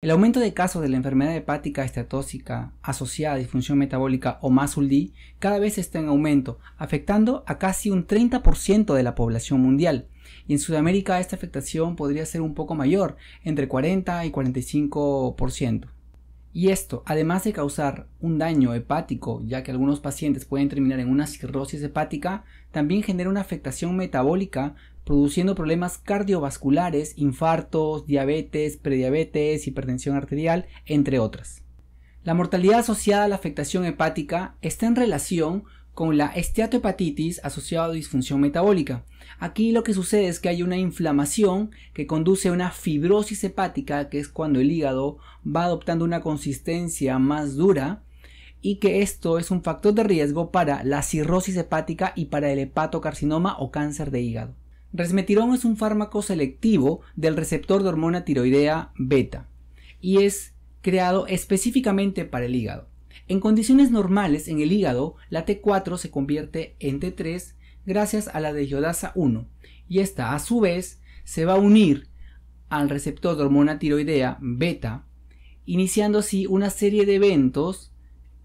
El aumento de casos de la enfermedad hepática estatósica asociada a disfunción metabólica o MASLD cada vez está en aumento, afectando a casi un 30% de la población mundial. Y en Sudamérica esta afectación podría ser un poco mayor, entre 40 y 45%. Y esto, además de causar un daño hepático, ya que algunos pacientes pueden terminar en una cirrosis hepática, también genera una afectación metabólica, produciendo problemas cardiovasculares, infartos, diabetes, prediabetes, hipertensión arterial, entre otras. La mortalidad asociada a la afectación hepática está en relación con la esteatohepatitis asociada a disfunción metabólica. Aquí lo que sucede es que hay una inflamación que conduce a una fibrosis hepática, que es cuando el hígado va adoptando una consistencia más dura, y que esto es un factor de riesgo para la cirrosis hepática y para el hepatocarcinoma o cáncer de hígado. Resmetirón es un fármaco selectivo del receptor de hormona tiroidea beta y es creado específicamente para el hígado. En condiciones normales en el hígado, la T4 se convierte en T3 gracias a la de 1 y esta a su vez se va a unir al receptor de hormona tiroidea beta, iniciando así una serie de eventos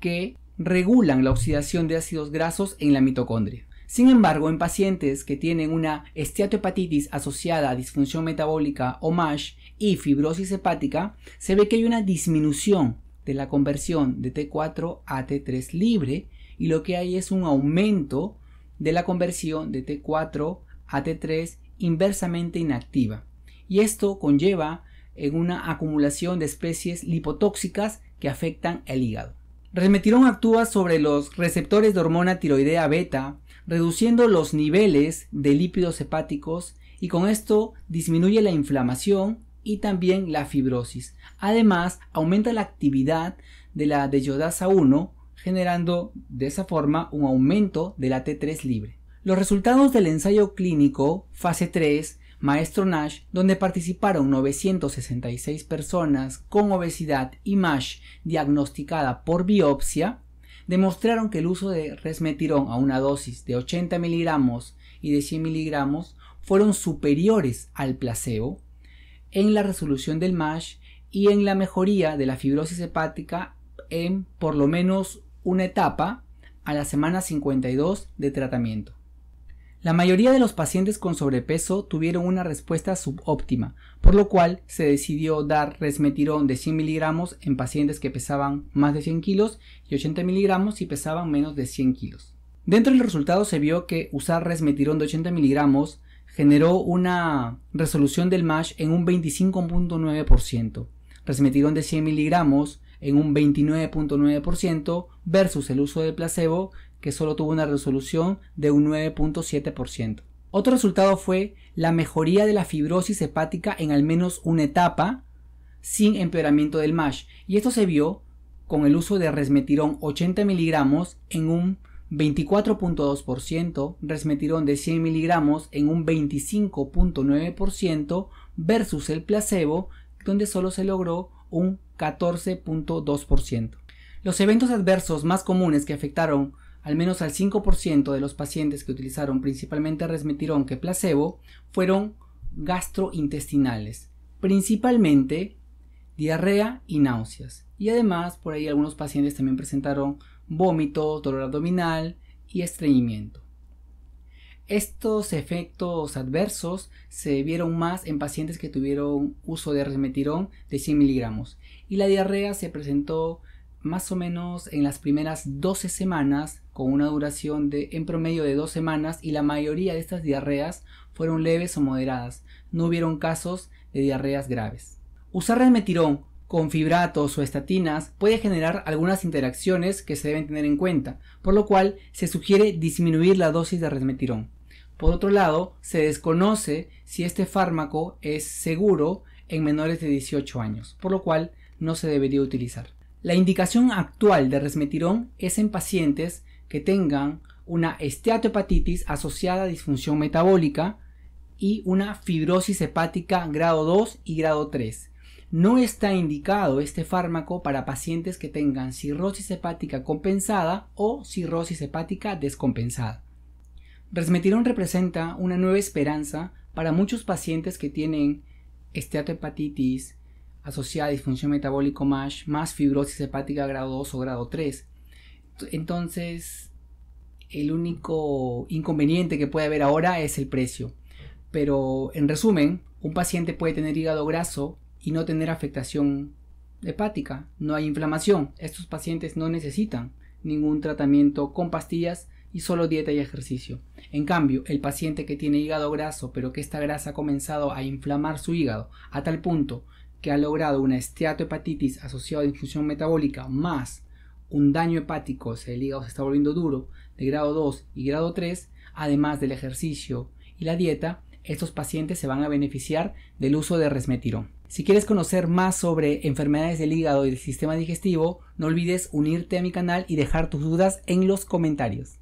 que regulan la oxidación de ácidos grasos en la mitocondria. Sin embargo, en pacientes que tienen una esteatohepatitis asociada a disfunción metabólica o MASH y fibrosis hepática, se ve que hay una disminución de la conversión de T4 a T3 libre y lo que hay es un aumento de la conversión de T4 a T3 inversamente inactiva. Y esto conlleva en eh, una acumulación de especies lipotóxicas que afectan el hígado. Resmetirón actúa sobre los receptores de hormona tiroidea beta, reduciendo los niveles de lípidos hepáticos y con esto disminuye la inflamación y también la fibrosis. Además, aumenta la actividad de la deiodasa 1, generando de esa forma un aumento de la T3 libre. Los resultados del ensayo clínico fase 3 Maestro Nash, donde participaron 966 personas con obesidad y MASH diagnosticada por biopsia, demostraron que el uso de resmetirón a una dosis de 80 miligramos y de 100 miligramos fueron superiores al placebo en la resolución del MASH y en la mejoría de la fibrosis hepática en por lo menos una etapa a la semana 52 de tratamiento. La mayoría de los pacientes con sobrepeso tuvieron una respuesta subóptima, por lo cual se decidió dar resmetirón de 100 miligramos en pacientes que pesaban más de 100 kilos y 80 miligramos si pesaban menos de 100 kilos. Dentro del resultado se vio que usar resmetirón de 80 miligramos generó una resolución del MASH en un 25.9%, resmetirón de 100 miligramos en un 29.9% versus el uso del placebo que solo tuvo una resolución de un 9.7%. Otro resultado fue la mejoría de la fibrosis hepática en al menos una etapa sin empeoramiento del MASH y esto se vio con el uso de resmetirón 80 miligramos en un 24.2% resmetirón de 100 miligramos en un 25.9% versus el placebo, donde solo se logró un 14.2%. Los eventos adversos más comunes que afectaron al menos al 5% de los pacientes que utilizaron principalmente resmetirón que placebo fueron gastrointestinales, principalmente diarrea y náuseas. Y además, por ahí algunos pacientes también presentaron vómito, dolor abdominal y estreñimiento. Estos efectos adversos se vieron más en pacientes que tuvieron uso de remetirón de 100 miligramos y la diarrea se presentó más o menos en las primeras 12 semanas con una duración de en promedio de 2 semanas y la mayoría de estas diarreas fueron leves o moderadas. No hubieron casos de diarreas graves. Usar remetirón con fibratos o estatinas puede generar algunas interacciones que se deben tener en cuenta, por lo cual se sugiere disminuir la dosis de resmetirón. Por otro lado, se desconoce si este fármaco es seguro en menores de 18 años, por lo cual no se debería utilizar. La indicación actual de resmetirón es en pacientes que tengan una esteatohepatitis asociada a disfunción metabólica y una fibrosis hepática grado 2 y grado 3 no está indicado este fármaco para pacientes que tengan cirrosis hepática compensada o cirrosis hepática descompensada. Resmetirón representa una nueva esperanza para muchos pacientes que tienen esteatohepatitis asociada a disfunción metabólica MASH más fibrosis hepática grado 2 o grado 3. Entonces, el único inconveniente que puede haber ahora es el precio. Pero en resumen, un paciente puede tener hígado graso y no tener afectación hepática. No hay inflamación. Estos pacientes no necesitan ningún tratamiento con pastillas y solo dieta y ejercicio. En cambio, el paciente que tiene hígado graso, pero que esta grasa ha comenzado a inflamar su hígado a tal punto que ha logrado una esteatohepatitis asociada a infusión metabólica más un daño hepático, si el hígado se está volviendo duro, de grado 2 y grado 3, además del ejercicio y la dieta, estos pacientes se van a beneficiar del uso de resmetirón. Si quieres conocer más sobre enfermedades del hígado y del sistema digestivo, no olvides unirte a mi canal y dejar tus dudas en los comentarios.